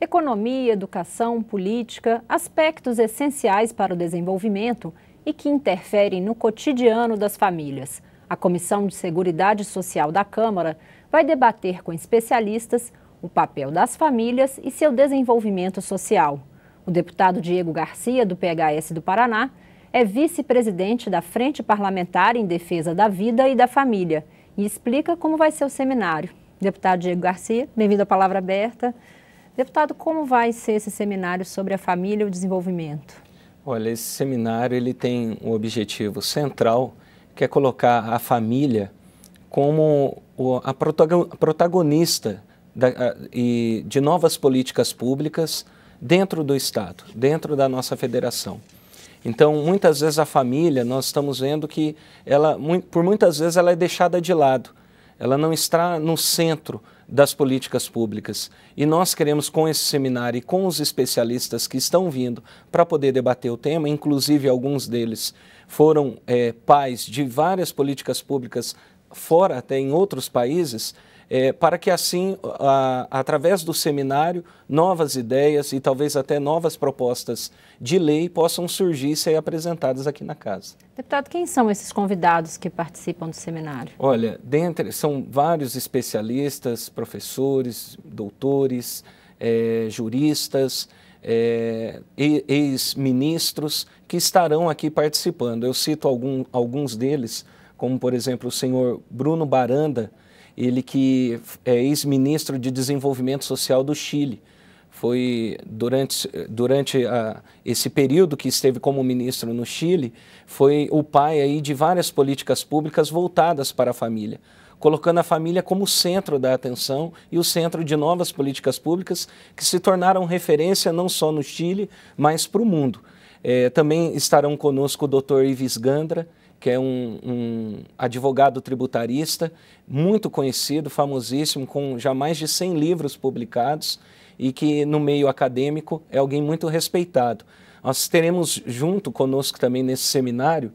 economia, educação, política, aspectos essenciais para o desenvolvimento e que interferem no cotidiano das famílias. A Comissão de Seguridade Social da Câmara vai debater com especialistas o papel das famílias e seu desenvolvimento social. O deputado Diego Garcia, do PHS do Paraná, é vice-presidente da Frente Parlamentar em Defesa da Vida e da Família e explica como vai ser o seminário. Deputado Diego Garcia, bem-vindo à Palavra Aberta. Deputado, como vai ser esse seminário sobre a família e o desenvolvimento? Olha, esse seminário ele tem um objetivo central, que é colocar a família como a protagonista de novas políticas públicas dentro do Estado, dentro da nossa federação. Então, muitas vezes a família, nós estamos vendo que ela, por muitas vezes ela é deixada de lado ela não está no centro das políticas públicas. E nós queremos, com esse seminário e com os especialistas que estão vindo para poder debater o tema, inclusive alguns deles foram é, pais de várias políticas públicas fora, até em outros países, é, para que assim, a, através do seminário, novas ideias e talvez até novas propostas de lei possam surgir e ser apresentadas aqui na casa. Deputado, quem são esses convidados que participam do seminário? Olha, dentre, são vários especialistas, professores, doutores, é, juristas, é, ex-ministros que estarão aqui participando. Eu cito algum, alguns deles, como por exemplo o senhor Bruno Baranda, ele que é ex-ministro de Desenvolvimento Social do Chile. Foi durante, durante a, esse período que esteve como ministro no Chile, foi o pai aí de várias políticas públicas voltadas para a família, colocando a família como centro da atenção e o centro de novas políticas públicas que se tornaram referência não só no Chile, mas para o mundo. É, também estarão conosco o Dr. Ives Gandra, que é um, um, advogado tributarista muito conhecido, famosíssimo, com já mais de 100 livros publicados e que no meio acadêmico é alguém muito respeitado. Nós teremos junto conosco também nesse seminário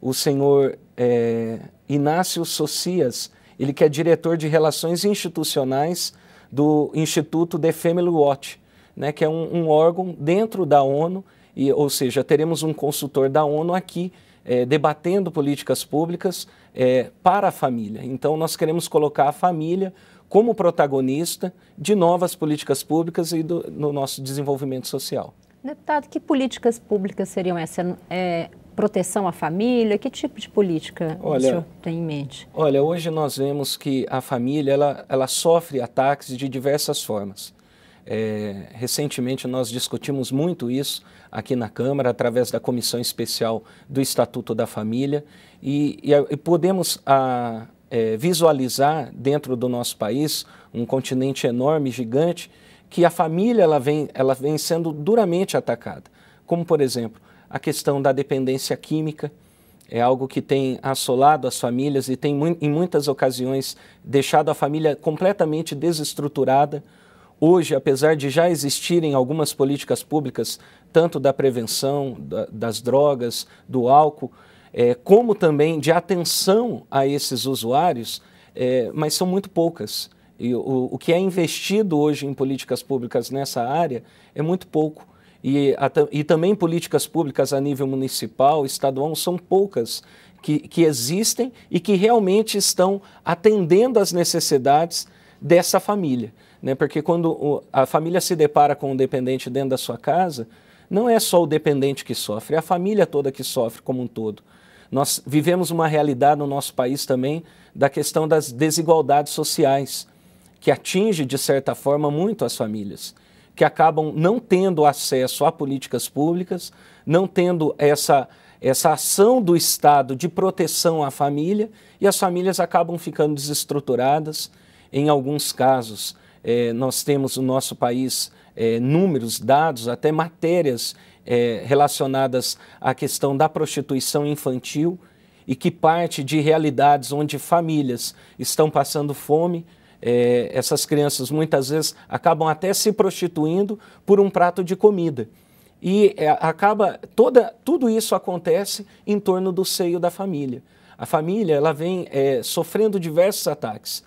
o senhor é, Inácio Socias, ele que é diretor de Relações Institucionais do Instituto The Family Watch, né, que é um, um órgão dentro da ONU, e, ou seja, teremos um consultor da ONU aqui é, debatendo políticas públicas é, para a família. Então, nós queremos colocar a família como protagonista de novas políticas públicas e do no nosso desenvolvimento social. Deputado, que políticas públicas seriam essas? É, proteção à família? Que tipo de política olha, o senhor tem em mente? Olha, hoje nós vemos que a família ela, ela sofre ataques de diversas formas. É, recentemente nós discutimos muito isso aqui na Câmara, através da Comissão Especial do Estatuto da Família, e, e, e podemos a, é, visualizar dentro do nosso país um continente enorme, gigante, que a família ela vem, ela vem sendo duramente atacada. Como, por exemplo, a questão da dependência química, é algo que tem assolado as famílias e tem, em muitas ocasiões, deixado a família completamente desestruturada Hoje, apesar de já existirem algumas políticas públicas, tanto da prevenção da, das drogas, do álcool, é, como também de atenção a esses usuários, é, mas são muito poucas. E o, o que é investido hoje em políticas públicas nessa área é muito pouco. E, a, e também políticas públicas a nível municipal, estadual, são poucas que, que existem e que realmente estão atendendo às necessidades dessa família. Né? Porque quando o, a família se depara com um dependente dentro da sua casa, não é só o dependente que sofre, é a família toda que sofre como um todo. Nós vivemos uma realidade no nosso país também da questão das desigualdades sociais, que atinge, de certa forma, muito as famílias, que acabam não tendo acesso a políticas públicas, não tendo essa, essa ação do Estado de proteção à família, e as famílias acabam ficando desestruturadas em alguns casos. É, nós temos no nosso país é, números, dados, até matérias é, relacionadas à questão da prostituição infantil e que parte de realidades onde famílias estão passando fome. É, essas crianças muitas vezes acabam até se prostituindo por um prato de comida. E é, acaba toda, tudo isso acontece em torno do seio da família. A família ela vem é, sofrendo diversos ataques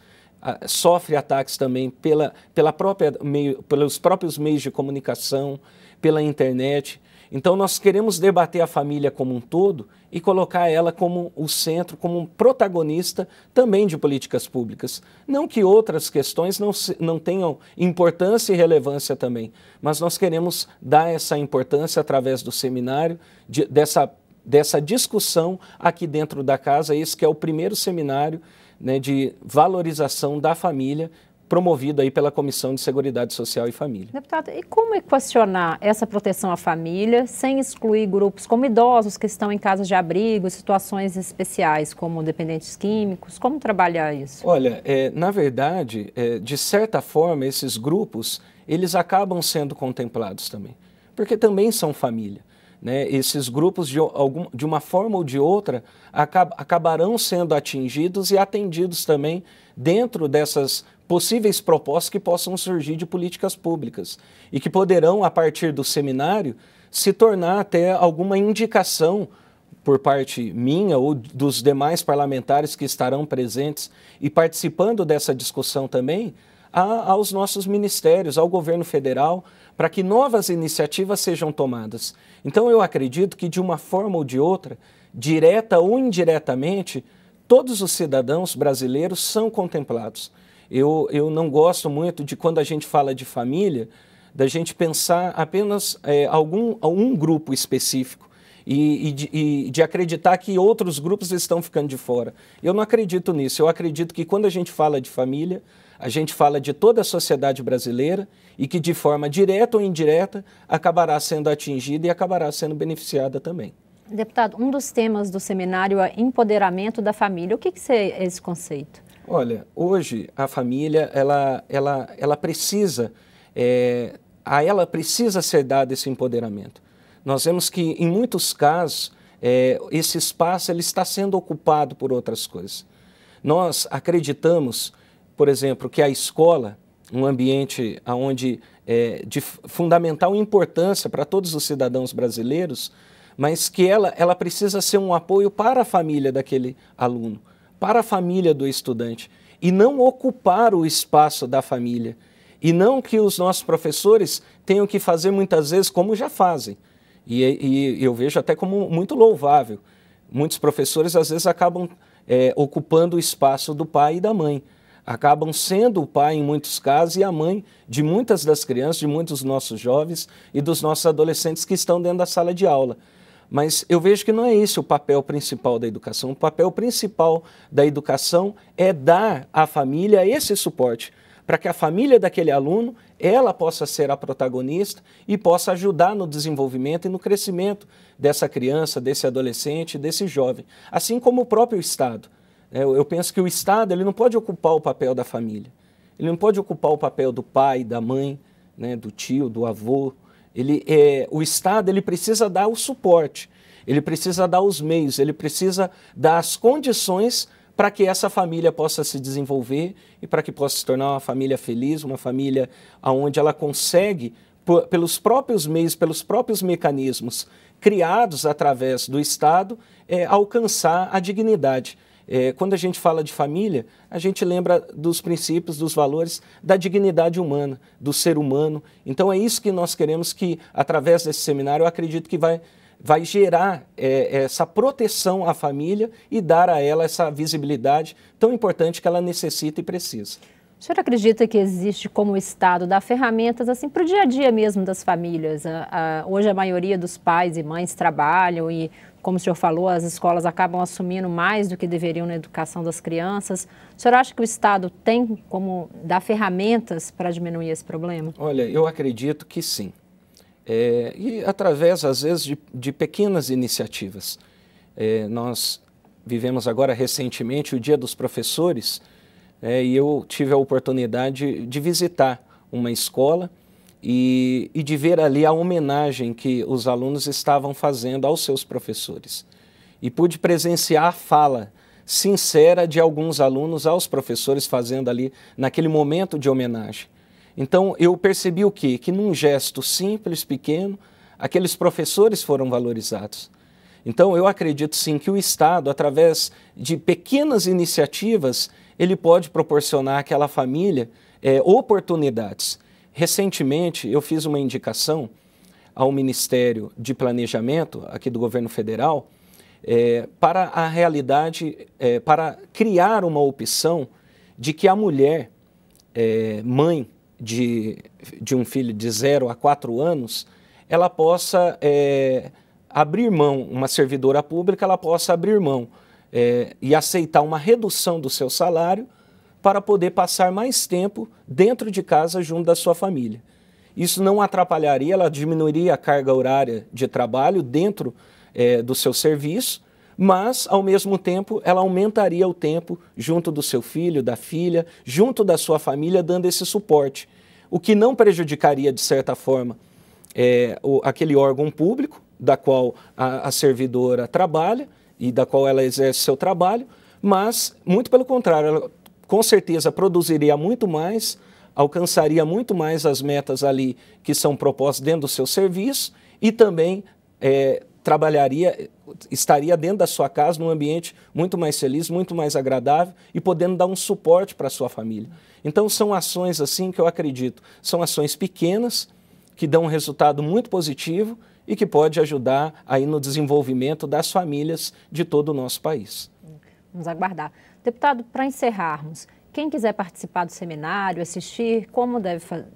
sofre ataques também pela, pela própria meio, pelos próprios meios de comunicação, pela internet. Então, nós queremos debater a família como um todo e colocar ela como o centro, como um protagonista também de políticas públicas. Não que outras questões não, não tenham importância e relevância também, mas nós queremos dar essa importância através do seminário, de, dessa, dessa discussão aqui dentro da casa. Esse que é o primeiro seminário né, de valorização da família promovido aí pela Comissão de Seguridade Social e Família. Deputado, e como equacionar essa proteção à família sem excluir grupos como idosos que estão em casas de abrigo, situações especiais como dependentes químicos? Como trabalhar isso? Olha, é, na verdade, é, de certa forma, esses grupos eles acabam sendo contemplados também, porque também são família. Né, esses grupos, de, algum, de uma forma ou de outra, acab, acabarão sendo atingidos e atendidos também dentro dessas possíveis propostas que possam surgir de políticas públicas e que poderão, a partir do seminário, se tornar até alguma indicação por parte minha ou dos demais parlamentares que estarão presentes e participando dessa discussão também, a, aos nossos ministérios, ao governo federal, para que novas iniciativas sejam tomadas. Então, eu acredito que, de uma forma ou de outra, direta ou indiretamente, todos os cidadãos brasileiros são contemplados. Eu, eu não gosto muito de quando a gente fala de família, da gente pensar apenas é, algum um grupo específico e, e, de, e, de, acreditar que outros grupos estão ficando de fora. Eu não acredito nisso. Eu acredito que quando a gente fala de família, a gente fala de toda a sociedade brasileira e que, de forma direta ou indireta, acabará sendo atingida e acabará sendo beneficiada também. Deputado, um dos temas do seminário é empoderamento da família. O que, que é esse conceito? Olha, hoje a família ela, ela, ela precisa é, a ela precisa ser dado esse empoderamento. Nós vemos que em muitos casos é, esse espaço ele está sendo ocupado por outras coisas. Nós acreditamos por exemplo, que a escola, um ambiente onde é de fundamental importância para todos os cidadãos brasileiros, mas que ela, ela precisa ser um apoio para a família daquele aluno, para a família do estudante, e não ocupar o espaço da família. E não que os nossos professores tenham que fazer muitas vezes como já fazem. E, e eu vejo até como muito louvável. Muitos professores às vezes acabam é, ocupando o espaço do pai e da mãe acabam sendo o pai em muitos casos e a mãe de muitas das crianças, de muitos dos nossos jovens e dos nossos adolescentes que estão dentro da sala de aula. Mas eu vejo que não é esse o papel principal da educação. O papel principal da educação é dar à família esse suporte para que a família daquele aluno ela possa ser a protagonista e possa ajudar no desenvolvimento e no crescimento dessa criança, desse adolescente, desse jovem, assim como o próprio Estado. É, eu, penso que o Estado ele não pode ocupar o papel da família. Ele não pode ocupar o papel do pai, da mãe, né, do tio, do avô. Ele, é, o Estado ele precisa dar o suporte, ele precisa dar os meios, ele precisa dar as condições para que essa família possa se desenvolver e para que possa se tornar uma família feliz, uma família onde ela consegue, pelos próprios meios, pelos próprios mecanismos criados através do Estado, é, alcançar a dignidade. É, quando a gente fala de família, a gente lembra dos princípios, dos valores, da dignidade humana, do ser humano. Então é isso que nós queremos que, através desse seminário, eu acredito que vai, vai gerar é, essa proteção à família e dar a ela essa visibilidade tão importante que ela necessita e precisa. O senhor acredita que existe como o Estado dar ferramentas assim para o dia a dia mesmo das famílias? Ah, ah, hoje a maioria dos pais e mães trabalham e, como o senhor falou, as escolas acabam assumindo mais do que deveriam na educação das crianças. O senhor acha que o Estado tem como dar ferramentas para diminuir esse problema? Olha, eu acredito que sim. É, e através, às vezes, de, de pequenas iniciativas. É, nós vivemos agora recentemente o Dia dos Professores é, e eu tive a oportunidade de visitar uma escola e, e de ver ali a homenagem que os alunos estavam fazendo aos seus professores. E pude presenciar a fala sincera de alguns alunos aos professores fazendo ali naquele momento de homenagem. Então eu percebi o quê? Que num gesto simples, pequeno, aqueles professores foram valorizados. Então eu acredito sim que o Estado, através de pequenas iniciativas, ele pode proporcionar àquela família é, oportunidades. Recentemente, eu fiz uma indicação ao Ministério de Planejamento, aqui do governo federal, é, para a realidade, é, para criar uma opção de que a mulher, é, mãe de, de um filho de 0 a 4 anos, ela possa é, abrir mão, uma servidora pública, ela possa abrir mão é, e aceitar uma redução do seu salário para poder passar mais tempo dentro de casa junto da sua família. Isso não atrapalharia, ela diminuiria a carga horária de trabalho dentro é, do seu serviço, mas, ao mesmo tempo, ela aumentaria o tempo junto do seu filho, da filha, junto da sua família, dando esse suporte. O que não prejudicaria, de certa forma, é, o, aquele órgão público da qual a, a servidora trabalha, e da qual ela exerce seu trabalho, mas, muito pelo contrário, ela com certeza produziria muito mais, alcançaria muito mais as metas ali que são propostas dentro do seu serviço e também é, trabalharia, estaria dentro da sua casa, num ambiente muito mais feliz, muito mais agradável e podendo dar um suporte para a sua família. Então são ações assim que eu acredito, são ações pequenas que dão um resultado muito positivo e que pode ajudar aí no desenvolvimento das famílias de todo o nosso país. Vamos aguardar. Deputado, para encerrarmos, quem quiser participar do seminário, assistir, como deve fazer?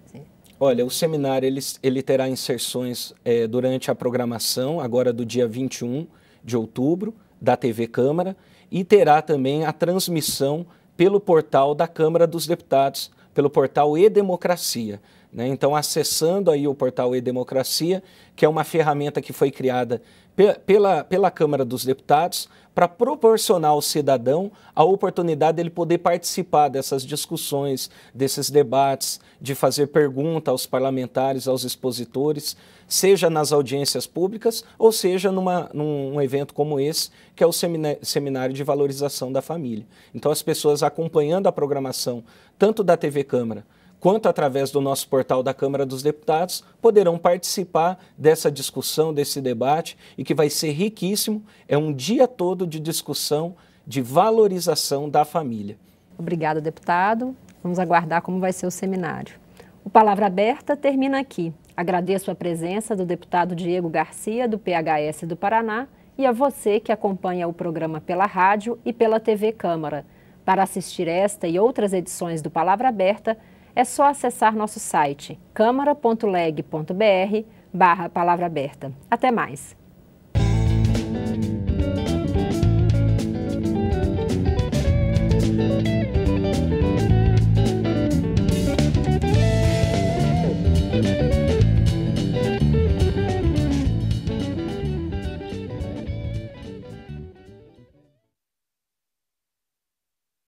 Olha, o seminário ele, ele terá inserções é, durante a programação, agora do dia 21 de outubro, da TV Câmara, e terá também a transmissão pelo portal da Câmara dos Deputados, pelo portal E-Democracia. Né? Então, acessando aí o portal e-democracia, que é uma ferramenta que foi criada pe pela, pela Câmara dos Deputados para proporcionar ao cidadão a oportunidade dele poder participar dessas discussões, desses debates, de fazer pergunta aos parlamentares, aos expositores, seja nas audiências públicas ou seja numa, num evento como esse, que é o Seminário de Valorização da Família. Então, as pessoas acompanhando a programação, tanto da TV Câmara quanto através do nosso portal da Câmara dos Deputados, poderão participar dessa discussão, desse debate, e que vai ser riquíssimo. É um dia todo de discussão, de valorização da família. Obrigada, deputado. Vamos aguardar como vai ser o seminário. O Palavra Aberta termina aqui. Agradeço a presença do deputado Diego Garcia, do PHS do Paraná, e a você que acompanha o programa pela rádio e pela TV Câmara. Para assistir esta e outras edições do Palavra Aberta, é só acessar nosso site câmara.leg.br barra palavra aberta. Até mais!